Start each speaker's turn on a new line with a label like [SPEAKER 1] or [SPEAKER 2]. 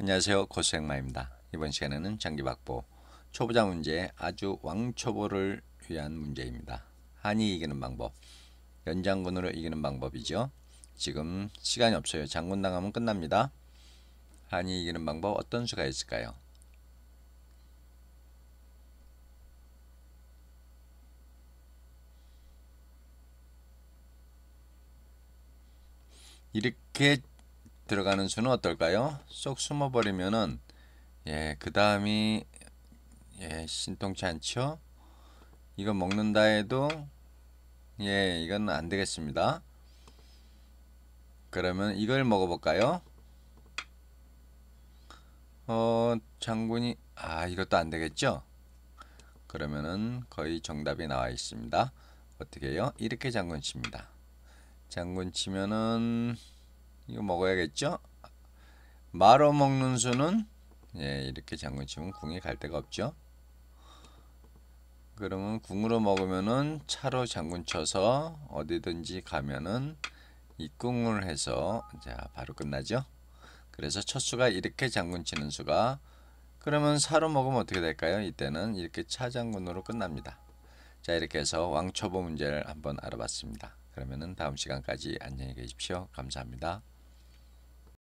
[SPEAKER 1] 안녕하세요 고생마입니다 이번 시간에는 장기박보 초보자 문제 아주 왕초보를 위한 문제입니다. 한이 이기는 방법 연장군으로 이기는 방법이죠. 지금 시간이 없어요. 장군 당하면 끝납니다. 한이 이기는 방법 어떤 수가 있을까요? 이렇게 들어가는 수는 어떨까요? 쏙 숨어버리면은 예, 그 다음이 예, 신통치 않죠? 이거 먹는다 해도 예, 이건 안 되겠습니다. 그러면 이걸 먹어볼까요? 어, 장군이 아, 이것도 안 되겠죠? 그러면은 거의 정답이 나와 있습니다. 어떻게 해요? 이렇게 장군 칩니다. 장군 치면은 이거 먹어야겠죠? 마로 먹는 수는 예, 이렇게 장군 치면 궁이 갈 데가 없죠. 그러면 궁으로 먹으면은 차로 장군 쳐서 어디든지 가면은 입궁을 해서 자 바로 끝나죠. 그래서 첫 수가 이렇게 장군 치는 수가 그러면 사로 먹으면 어떻게 될까요? 이때는 이렇게 차장군으로 끝납니다. 자 이렇게 해서 왕초보 문제를 한번 알아봤습니다. 그러면은 다음 시간까지 안녕히 계십시오. 감사합니다.